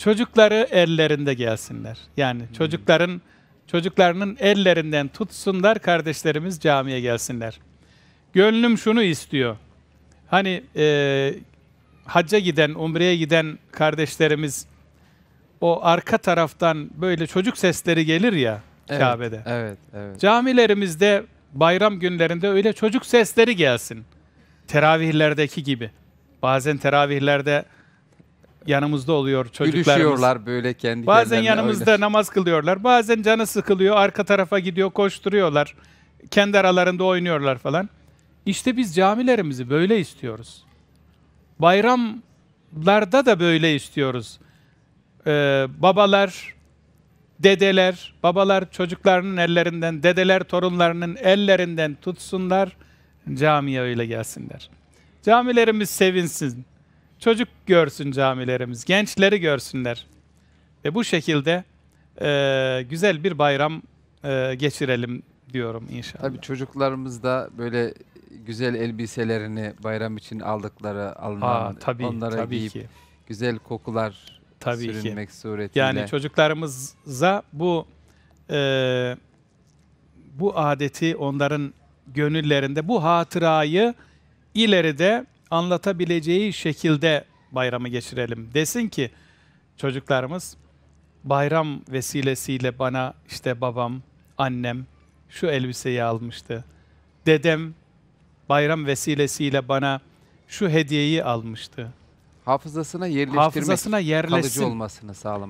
çocukları ellerinde gelsinler. Yani hmm. çocukların çocuklarının ellerinden tutsunlar kardeşlerimiz camiye gelsinler. Gönlüm şunu istiyor. Hani e, hacca giden, umreye giden kardeşlerimiz o arka taraftan böyle çocuk sesleri gelir ya evet, Kabe'de. Evet, evet. Camilerimizde bayram günlerinde öyle çocuk sesleri gelsin. Teravihlerdeki gibi. Bazen teravihlerde yanımızda oluyor çocuklarımız. Gülüşüyorlar böyle kendi Bazen yanımızda öyle. namaz kılıyorlar. Bazen canı sıkılıyor, arka tarafa gidiyor, koşturuyorlar. Kendi aralarında oynuyorlar falan. İşte biz camilerimizi böyle istiyoruz. Bayramlarda da böyle istiyoruz. Ee, babalar, dedeler, babalar çocuklarının ellerinden, dedeler torunlarının ellerinden tutsunlar, camiye öyle gelsinler. Camilerimiz sevinsin çocuk görsün camilerimiz, gençleri görsünler. Ve bu şekilde e, güzel bir bayram e, geçirelim diyorum inşallah. Tabii çocuklarımız da böyle güzel elbiselerini bayram için aldıkları alınan Aa, tabii, onlara tabii giyip ki. güzel kokular tabii sürünmek ki. suretiyle. Yani çocuklarımıza bu e, bu adeti onların gönüllerinde bu hatırayı ileride anlatabileceği şekilde bayramı geçirelim. Desin ki çocuklarımız bayram vesilesiyle bana işte babam, annem şu elbiseyi almıştı. Dedem bayram vesilesiyle bana şu hediyeyi almıştı. Hafızasına yerleştirmek, Hafızasına kalıcı olmasını sağlamak.